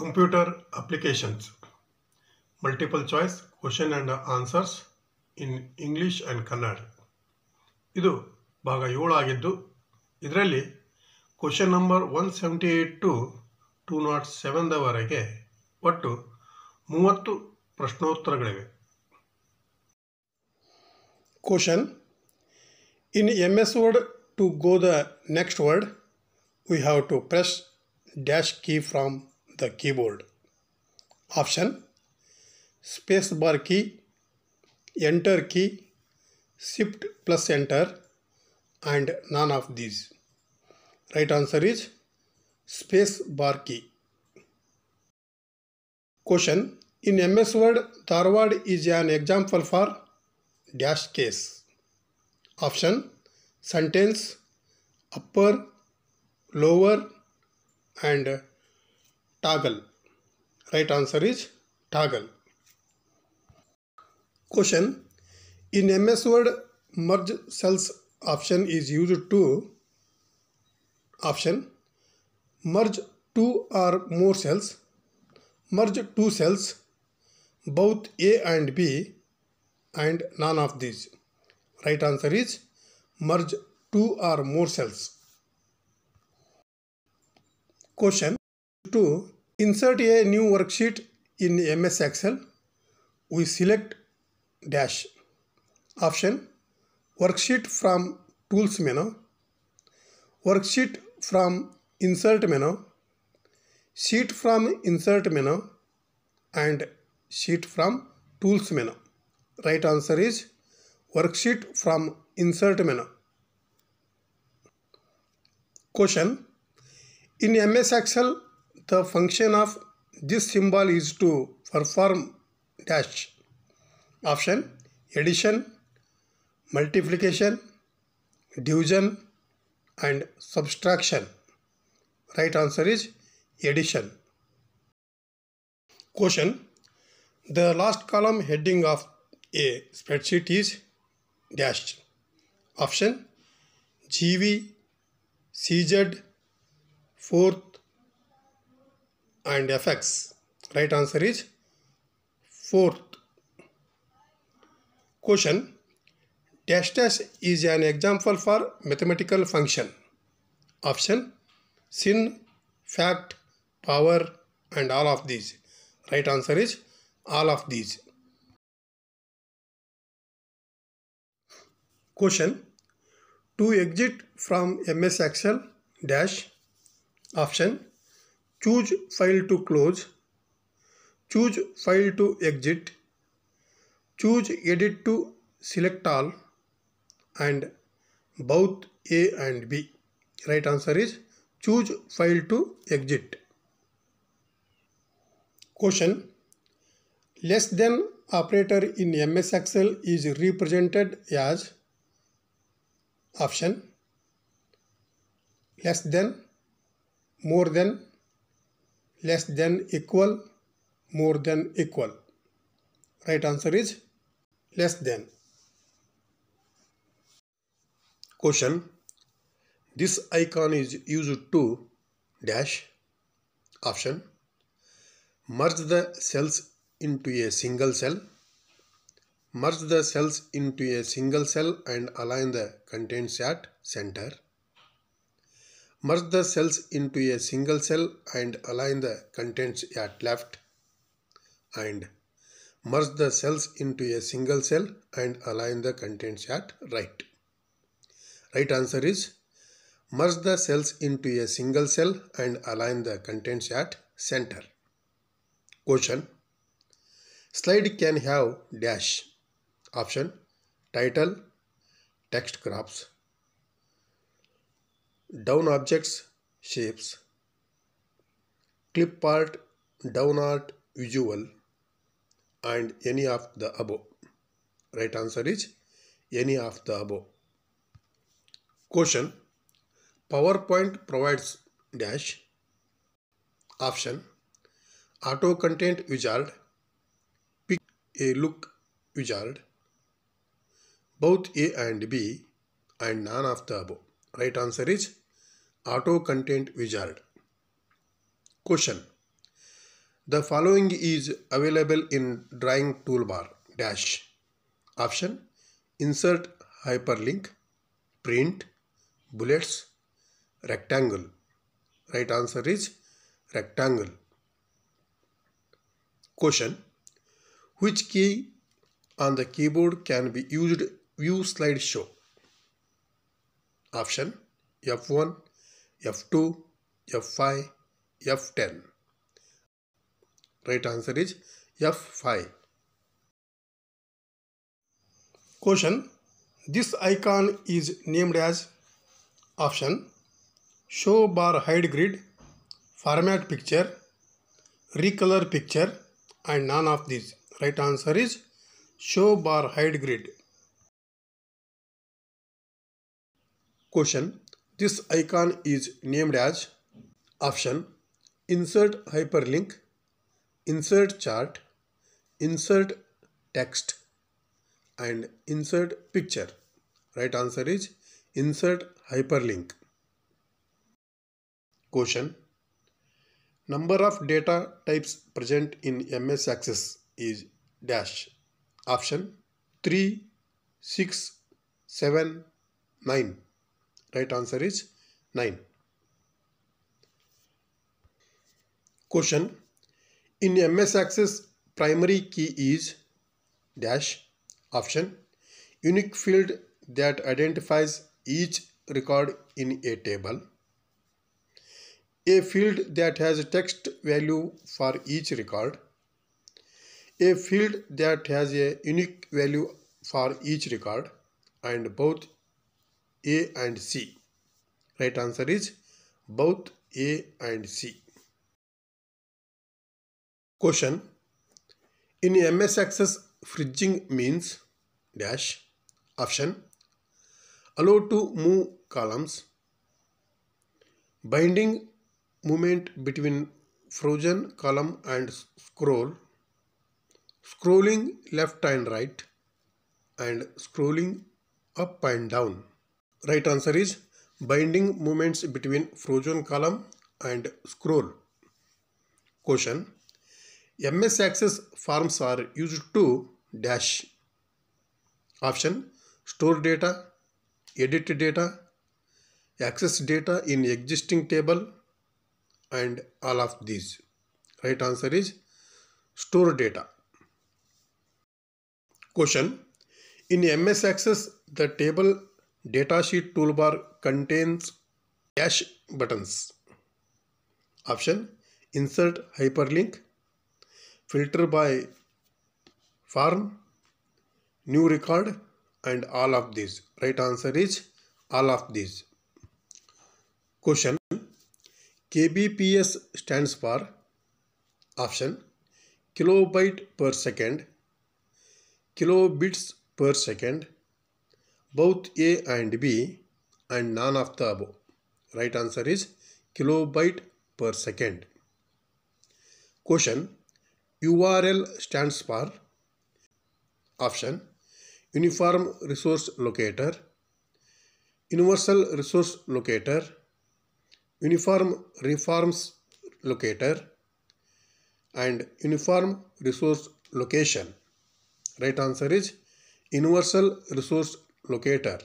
Computer applications multiple choice question and answers in English and Kannada ಇದು ಭಾಗ ಏಳಾಗಿದ್ದು ಇದರಲ್ಲಿ question number one seventy eight to two naught ಸೆವೆನ್ದವರೆಗೆ ಒಟ್ಟು ಮೂವತ್ತು ಪ್ರಶ್ನೋತ್ತರಗಳಿವೆ question in M S Word to go the next word we have to press dash key from the keyboard. Option space bar key, Enter key, Shift plus Enter and none of these. Right answer is space bar key. Question In MS Word, Dharwad is an example for dash case. Option Sentence, upper, lower and toggle right answer is toggle question in M S Word merge cells option is use to option merge two or more cells merge two cells both A and B and none of these right answer is merge two or more cells question two Insert a new worksheet in MS Excel. We select dash option worksheet from tools menu worksheet from insert menu sheet from insert menu and sheet from tools menu right answer is worksheet from insert menu question in ms excel the function of this symbol is to perform dash option addition, multiplication, division and subtraction. Right answer is addition. Question. The last column heading of a spreadsheet is dash option GV, CZ, fourth and fx. Right answer is fourth. Question dash dash is an example for mathematical function. Option sin, fact, power and all of these. Right answer is all of these. Question to exit from MS Excel dash option choose file to close choose file to exit choose edit to select all and both a and b right answer is choose file to exit question less than operator in ms excel is represented as option less than more than less than equal more than equal right answer is less than question this icon is used to dash option merge the cells into a single cell merge the cells into a single cell and align the contents at center Merge the cells into a single cell and align the contents at left and merge the cells into a single cell and align the contents at right. Right answer is merge the cells into a single cell and align the contents at center. Question Slide can have dash option title text crops down objects shapes clip art down art visual and any of the above right answer is any of the above question powerpoint provides dash option auto content wizard pick a look wizard both a and b and none of the above right answer is Auto Content Wizard. Question. The following is available in drawing toolbar dash option insert hyperlink print bullets rectangle right answer is rectangle question which key on the keyboard can be used view slideshow option F1 F2, F5, F10. Right answer is F5. Question. This icon is named as option show bar hide grid, format picture, recolor picture and none of these. Right answer is show bar hide grid. Question this icon is named as option insert hyperlink, insert chart, insert text and insert picture. Right answer is insert hyperlink. Question. Number of data types present in MS Access is dash option 3, 6, 7, 9. Right answer is 9. Question. In MS Access primary key is dash option unique field that identifies each record in a table a field that has a text value for each record a field that has a unique value for each record and both a and C. Right answer is both A and C. Question. In MS Access, fridging means dash option allowed to move columns binding movement between frozen column and scroll scrolling left and right and scrolling up and down Right answer is binding movements between frozen column and scroll. Question. MS access forms are used to dash. Option. Store data, edit data, access data in existing table and all of these. Right answer is store data. Question. In MS Access, the table Datasheet toolbar contains dash buttons. Option Insert hyperlink, filter by form, new record and all of these. Right answer is all of these. Question KBPS stands for option kilobyte per second, kilobits per second, both A and B and none of the above. Right answer is kilobyte per second. Question URL stands for option uniform resource locator universal resource locator uniform reforms locator and uniform resource location right answer is universal resource locator.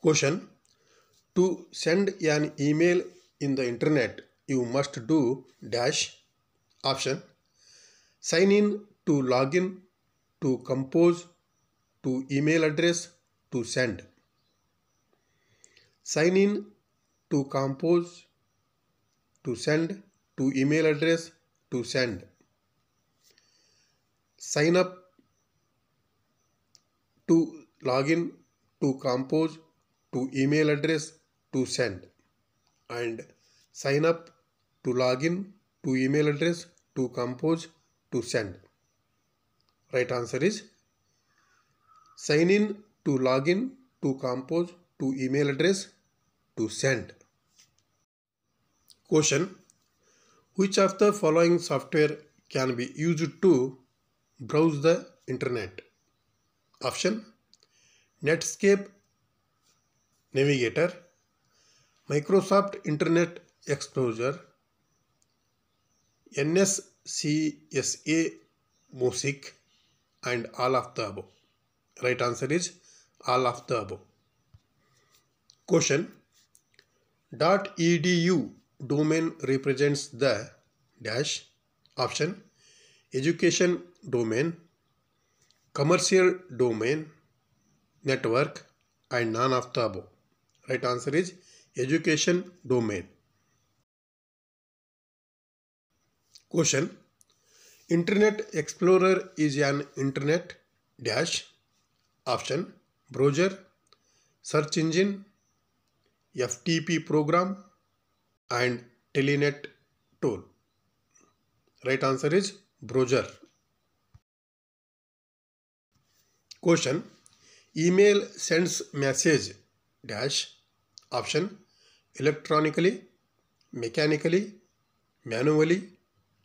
Question To send an email in the internet, you must do dash option sign in to login to compose to email address to send sign in to compose to send to email address to send sign up to login, to compose, to email address, to send and sign up to login, to email address, to compose, to send. Right answer is sign in to login to compose to email address to send question which of the following software can be used to browse the internet option Netscape Navigator Microsoft Internet Explorer NSCSA Music, and all of the above. Right answer is all of the above. Question dot edu domain represents the dash option education domain commercial domain network and none of the above right answer is education domain question internet explorer is an internet dash option browser search engine ftp program and telenet tool right answer is browser Question Email sends message dash option electronically, mechanically, manually,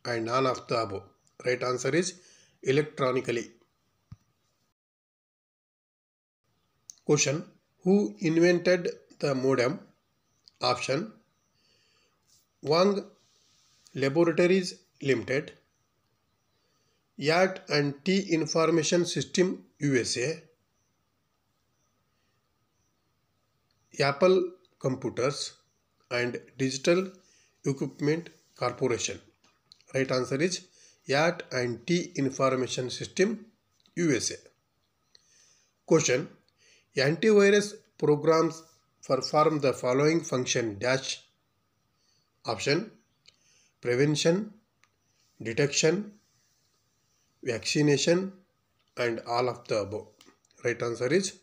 and none of the above. Right answer is electronically. Question Who invented the modem? Option Wang Laboratories Limited, YAT and T Information System USA, Apple Computers and Digital Equipment Corporation. Right answer is YAT and T Information System USA. Question Antivirus programs perform the following function dash option prevention, detection, vaccination, and all of the above. Right answer is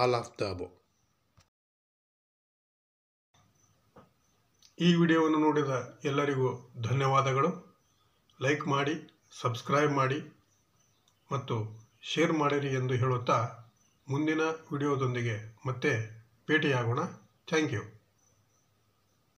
all of the above. ಈ ವಿಡಿಯೋವನ್ನು ನೋಡಿದ ಎಲ್ಲರಿಗೂ ಧನ್ಯವಾದಗಳು like ಮಾಡಿ subscribe ಮಾಡಿ ಮತ್ತು share ಮಾಡಿರಿ ಎಂದು ಹೇಳುತ್ತಾ ಮುಂದಿನ ವಿಡಿಯೋದೊಂದಿಗೆ ಮತ್ತೆ ಭೇಟಿಯಾಗೋಣ ಥ್ಯಾಂಕ್ ಯು